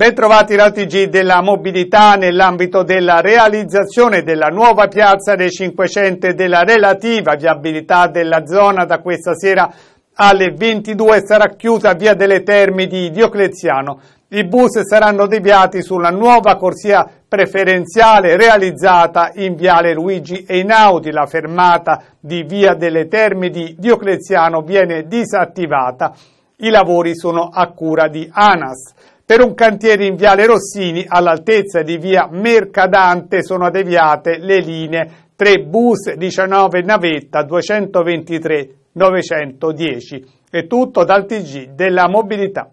Bentrovati la TG della mobilità nell'ambito della realizzazione della nuova piazza dei 500 e della relativa viabilità della zona da questa sera alle 22 sarà chiusa via delle Termi di Diocleziano. I bus saranno deviati sulla nuova corsia preferenziale realizzata in Viale Luigi Einaudi. La fermata di Via delle Termi di Diocleziano viene disattivata. I lavori sono a cura di ANAS. Per un cantiere in Viale Rossini, all'altezza di Via Mercadante, sono deviate le linee 3 bus 19 navetta 223 910. È tutto dal TG della mobilità.